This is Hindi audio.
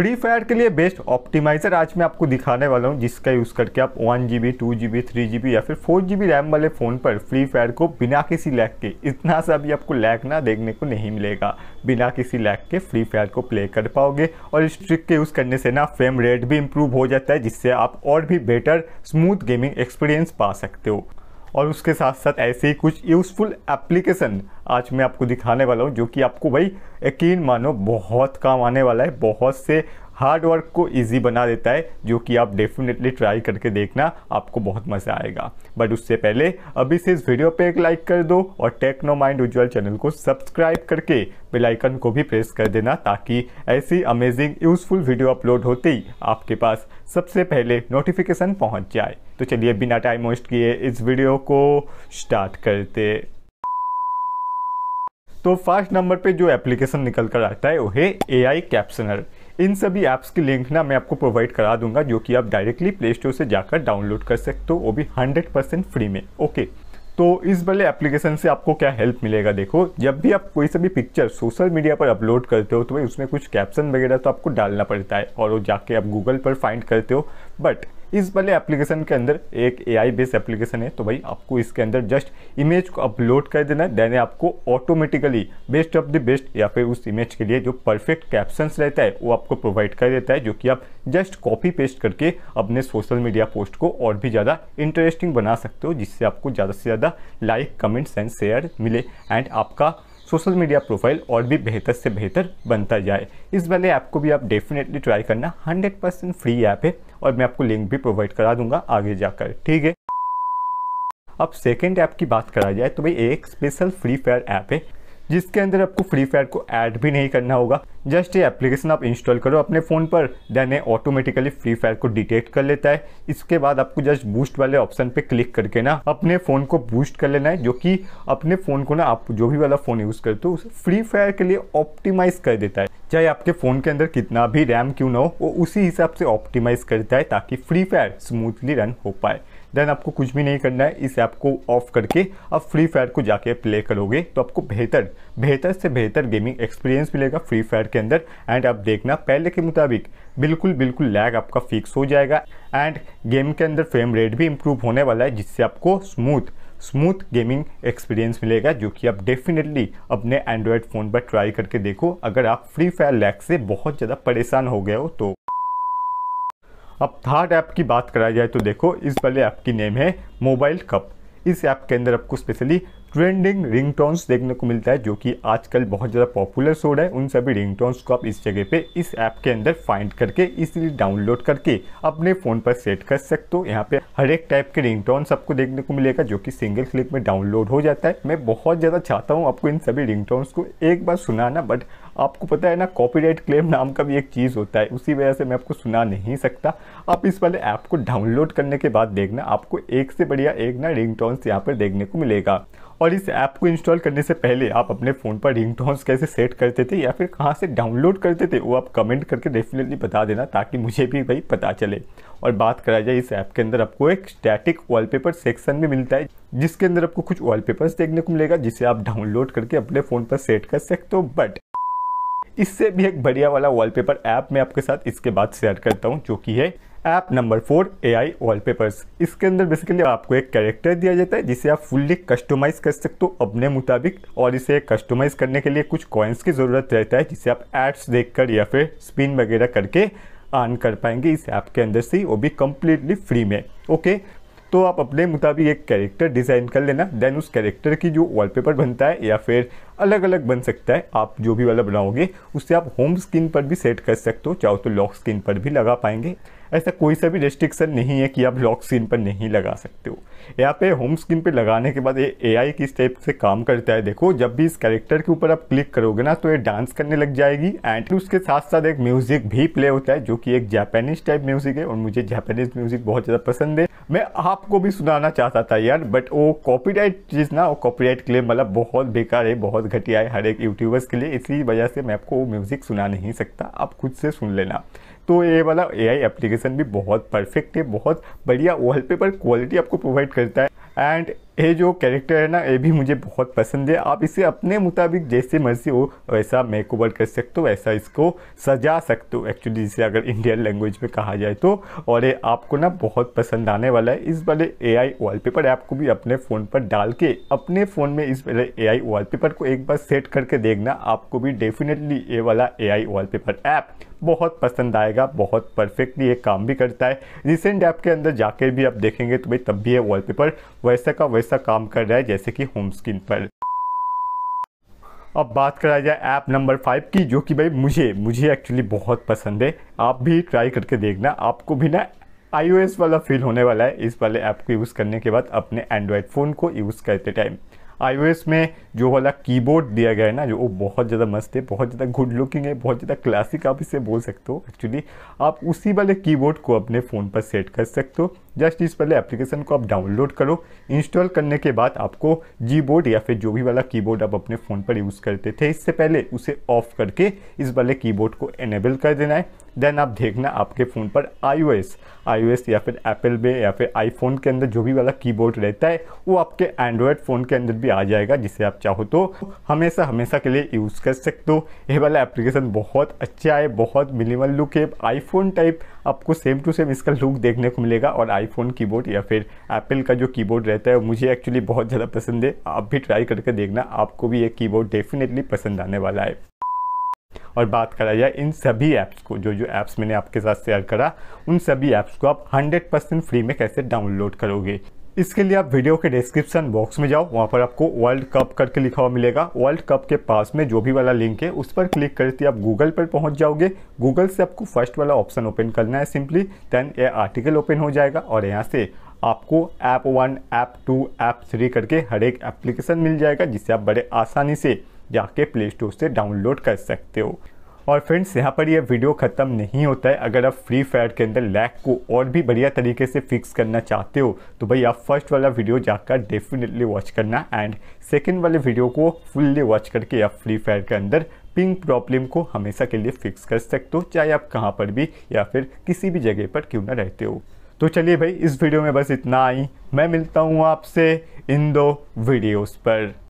फ्री फायर के लिए बेस्ट ऑप्टिमाइज़र आज मैं आपको दिखाने वाला हूँ जिसका यूज़ करके आप one G B two G B three G B या फिर फोर जी बी रैम वाले फ़ोन पर फ्री फायर को बिना किसी लैग के इतना सा भी आपको लैग ना देखने को नहीं मिलेगा बिना किसी लैग के फ्री फायर को प्ले कर पाओगे और इस ट्रिक के यूज़ करने से ना फ्रेम रेट भी इम्प्रूव हो जाता है जिससे आप और भी बेटर स्मूथ गेमिंग एक्सपीरियंस पा सकते हो और उसके साथ साथ ऐसे ही कुछ यूज़फुल एप्लीकेशन आज मैं आपको दिखाने वाला हूँ जो कि आपको भाई यकीन मानो बहुत काम आने वाला है बहुत से हार्ड वर्क को इजी बना देता है जो कि आप डेफिनेटली ट्राई करके देखना आपको बहुत मज़ा आएगा बट उससे पहले अभी से इस वीडियो पे एक लाइक कर दो और टेक्नो माइंड उज्ज्वल चैनल को सब्सक्राइब करके बेल आइकन को भी प्रेस कर देना ताकि ऐसी अमेजिंग यूजफुल वीडियो अपलोड होते ही आपके पास सबसे पहले नोटिफिकेशन पहुंच जाए तो चलिए बिना टाइम वेस्ट किए इस वीडियो को स्टार्ट करते तो फर्स्ट नंबर पे जो एप्लीकेशन निकल कर आता है वो है एआई आई कैप्शनर इन सभी ऐप्स की लिंक ना मैं आपको प्रोवाइड करा दूंगा जो कि आप डायरेक्टली प्ले स्टोर से जाकर डाउनलोड कर सकते हो वो भी हंड्रेड परसेंट फ्री में ओके तो इस वाले एप्लीकेशन से आपको क्या हेल्प मिलेगा देखो जब भी आप कोई सा भी पिक्चर सोशल मीडिया पर अपलोड करते हो तो भाई उसमें कुछ कैप्शन वगैरह तो आपको डालना पड़ता है और वो जाके आप गूगल पर फाइंड करते हो बट इस वाले एप्लीकेशन के अंदर एक एआई बेस्ड एप्लीकेशन है तो भाई आपको इसके अंदर जस्ट इमेज को अपलोड कर देना है देन आपको automatically best of the best या फिर उस इमेज के लिए जो परफेक्ट कैप्शंस रहता है वो आपको प्रोवाइड कर देता है जो कि आप जस्ट कॉपी पेस्ट करके अपने सोशल मीडिया पोस्ट को और भी ज़्यादा इंटरेस्टिंग बना सकते हो जिससे आपको ज़्यादा से ज़्यादा लाइक कमेंट्स एंड शेयर मिले एंड आपका सोशल मीडिया प्रोफाइल और भी बेहतर से बेहतर बनता जाए इस वाले ऐप को भी आप डेफिनेटली ट्राई करना 100 परसेंट फ्री ऐप है और मैं आपको लिंक भी प्रोवाइड करा दूंगा आगे जाकर ठीक है अब सेकेंड ऐप की बात करा जाए तो भाई एक स्पेशल फ्री फायर ऐप है जिसके अंदर आपको फ्री फायर को ऐड भी नहीं करना होगा जस्ट ये एप्लीकेशन आप इंस्टॉल करो अपने फ़ोन पर देन ये ऑटोमेटिकली फ्री फायर को डिटेक्ट कर लेता है इसके बाद आपको जस्ट बूस्ट वाले ऑप्शन पे क्लिक करके ना अपने फ़ोन को बूस्ट कर लेना है जो कि अपने फ़ोन को ना आप जो भी वाला फ़ोन यूज़ करते हो उसे फ्री फायर के लिए ऑप्टिमाइज कर देता है चाहे आपके फ़ोन के अंदर कितना भी रैम क्यों ना हो वो उसी हिसाब से ऑप्टिमाइज करता है ताकि फ्री फायर स्मूथली रन हो पाए देन आपको कुछ भी नहीं करना है इस ऐप को ऑफ करके आप फ्री फायर को जाके प्ले करोगे तो आपको बेहतर बेहतर से बेहतर गेमिंग एक्सपीरियंस मिलेगा फ्री फायर के अंदर एंड आप देखना पहले के मुताबिक बिल्कुल बिल्कुल लैग आपका फिक्स हो जाएगा एंड गेम के अंदर फ्रेम रेट भी इम्प्रूव होने वाला है जिससे आपको स्मूथ स्मूथ गेमिंग एक्सपीरियंस मिलेगा जो कि आप डेफिनेटली अपने एंड्रॉयड फ़ोन पर ट्राई करके देखो अगर आप फ्री फायर लैग से बहुत ज़्यादा परेशान हो गए हो तो अब थर्ड ऐप की बात कराई जाए तो देखो इस वाले ऐप की नेम है मोबाइल कप इस ऐप के अंदर आपको स्पेशली ट्रेंडिंग रिंगटोन्स देखने को मिलता है जो कि आजकल बहुत ज़्यादा पॉपुलर हो रहा है उन सभी रिंगटोन्स को आप इस जगह पे इस ऐप के अंदर फाइंड करके इसलिए डाउनलोड करके अपने फ़ोन पर सेट कर सकते हो यहाँ पे हर एक टाइप के टोन्स आपको देखने को मिलेगा जो कि सिंगल क्लिक में डाउनलोड हो जाता है मैं बहुत ज़्यादा चाहता हूँ आपको इन सभी रिंग को एक बार सुनाना बट आपको पता है ना कॉपीराइट क्लेम नाम का भी एक चीज़ होता है उसी वजह से मैं आपको सुना नहीं सकता आप इस वाले ऐप को डाउनलोड करने के बाद देखना आपको एक से बढ़िया एक ना रिंग टोन्स यहाँ पर देखने को मिलेगा और इस ऐप को इंस्टॉल करने से पहले आप अपने फ़ोन पर रिंग कैसे सेट करते थे या फिर कहाँ से डाउनलोड करते थे वो आप कमेंट करके डेफिनेटली बता देना ताकि मुझे भी भाई पता चले और बात करा जाए इस ऐप के अंदर आपको एक स्टैटिक वॉलपेपर सेक्शन भी मिलता है जिसके अंदर आपको कुछ वॉलपेपर्स देखने को मिलेगा जिसे आप डाउनलोड करके अपने फ़ोन पर सेट कर सकते हो बट इससे भी एक बढ़िया वाला वॉलपेपर ऐप मैं आपके साथ इसके बाद शेयर करता हूँ जो कि है app number four A I wallpapers इसके अंदर बेसिकली आपको एक कैरेक्टर दिया जाता है जिसे आप फुल्ली कस्टमाइज कर सकते हो अपने मुताबिक और इसे कस्टमाइज करने के लिए कुछ कॉइन्स की ज़रूरत रहता है जिसे आप एड्स देखकर या फिर स्पिन वगैरह करके आन कर पाएंगे इस ऐप के अंदर से ही वो भी कम्प्लीटली फ्री में ओके तो आप अपने मुताबिक एक कैरेक्टर डिज़ाइन कर लेना देन उस कैरेक्टर की जो वॉलपेपर बनता है या फिर अलग अलग बन सकता है आप जो भी वाला बनाओगे उससे आप होम स्क्रीन पर भी सेट कर सकते हो चाहो तो लॉक स्क्रीन पर भी लगा पाएंगे ऐसा कोई सा भी रेस्ट्रिक्शन नहीं है कि आप लॉक स्क्रीन पर नहीं लगा सकते हो यहाँ पे होम स्क्रीन पे लगाने के बाद ये एआई किस टाइप से काम करता है देखो जब भी इस कैरेक्टर के ऊपर आप क्लिक करोगे ना तो ये डांस करने लग जाएगी एंड उसके साथ साथ एक म्यूजिक भी प्ले होता है जो कि एक जापानीज टाइप म्यूजिक है और मुझे जापानीज म्यूजिक बहुत ज़्यादा पसंद है मैं आपको भी सुनाना चाहता था यार बट वो कॉपीराइट चीज़ ना वो कॉपी क्लेम वाला बहुत बेकार है बहुत घटिया है हर एक यूट्यूबर्स के लिए इसी वजह से मैं आपको म्यूज़िक सुना नहीं सकता आप खुद से सुन लेना तो ये वाला एआई एप्लीकेशन भी बहुत परफेक्ट है बहुत बढ़िया वॉलपेपर क्वालिटी आपको प्रोवाइड करता है एंड ये जो कैरेक्टर है ना ये भी मुझे बहुत पसंद है आप इसे अपने मुताबिक जैसे मर्जी हो वैसा मेक ओवर कर सकते हो वैसा इसको सजा सकते हो एक्चुअली जिसे अगर इंडियन लैंग्वेज में कहा जाए तो और ये आपको ना बहुत पसंद आने वाला है इस वाले ए आई वॉलपेपर ऐप को भी अपने फ़ोन पर डाल के अपने फ़ोन में इस वाले ए आई पेपर को एक बार सेट करके देखना आपको भी डेफिनेटली ये वाला ए आई पेपर ऐप बहुत पसंद आएगा बहुत परफेक्टली ये काम भी करता है रिसेंट ऐप के अंदर जाकर भी आप देखेंगे तो भाई तब भी ये वॉलपेपर वैसा का वैसा काम कर रहा है जैसे कि होम स्क्रीन पर अब बात करा जाए ऐप नंबर फाइव की जो कि भाई मुझे मुझे एक्चुअली बहुत पसंद है आप भी ट्राई करके देखना आपको भी ना आई वाला फील होने वाला है इस वाले ऐप को यूज़ करने के बाद अपने एंड्रॉयड फ़ोन को यूज़ करते टाइम आई में जो वाला कीबोर्ड दिया गया है ना जो वो बहुत ज़्यादा मस्त है बहुत ज़्यादा गुड लुकिंग है बहुत ज़्यादा क्लासिक आप इसे बोल सकते हो एक्चुअली आप उसी वाले कीबोर्ड को अपने फ़ोन पर सेट कर सकते हो जस्ट इस वाले एप्लीकेशन को आप डाउनलोड करो इंस्टॉल करने के बाद आपको जी बोर्ड या फिर जो भी वाला कीबोर्ड आप अपने फ़ोन पर यूज़ करते थे इससे पहले उसे ऑफ करके इस वाले कीबोर्ड को एनेबल कर देना है देन आप देखना आपके फ़ोन पर iOS, iOS या फिर एप्पल में या फिर आईफोन के अंदर जो भी वाला कीबोर्ड रहता है वो आपके एंड्रॉयड फ़ोन के अंदर भी आ जाएगा जिसे आप चाहो तो हमेशा हमेशा के लिए यूज़ कर सकते हो ये वाला एप्लीकेशन बहुत अच्छा है बहुत मिनिमल लुक है आईफोन टाइप आपको सेम टू सेम इसका लुक देखने को मिलेगा और आईफोन कीबोर्ड या फिर एप्पल का जो कीबोर्ड रहता है मुझे एक्चुअली बहुत ज़्यादा पसंद है आप भी ट्राई करके देखना आपको भी ये कीबोर्ड डेफिनेटली पसंद आने वाला है और बात करा जाए इन सभी ऐप्स को जो जो ऐप्स मैंने आपके साथ शेयर करा उन सभी ऐप्स को आप 100% फ्री में कैसे डाउनलोड करोगे इसके लिए आप वीडियो के डिस्क्रिप्शन बॉक्स में जाओ वहाँ पर आपको वर्ल्ड कप करके लिखा हुआ मिलेगा वर्ल्ड कप के पास में जो भी वाला लिंक है उस पर क्लिक करते तो आप गूगल पर पहुँच जाओगे गूगल से आपको फर्स्ट वाला ऑप्शन ओपन करना है सिंपली देन ये आर्टिकल ओपन हो जाएगा और यहाँ से आपको app one app two app three करके हर एक एप्लीकेशन मिल जाएगा जिससे आप बड़े आसानी से जाके प्ले स्टोर से डाउनलोड कर सकते हो और फ्रेंड्स यहाँ पर यह वीडियो ख़त्म नहीं होता है अगर आप फ्री फायर के अंदर लैग को और भी बढ़िया तरीके से फिक्स करना चाहते हो तो भाई आप फर्स्ट वाला वीडियो जाकर डेफिनेटली वॉच करना एंड सेकेंड वाले वीडियो को फुल्ली वॉच करके आप फ्री फायर के अंदर पिंग प्रॉब्लम को हमेशा के लिए फिक्स कर सकते हो चाहे आप कहाँ पर भी या फिर किसी भी जगह पर क्यों ना रहते हो तो चलिए भाई इस वीडियो में बस इतना आई मैं मिलता हूँ आपसे इन दो वीडियोज़ पर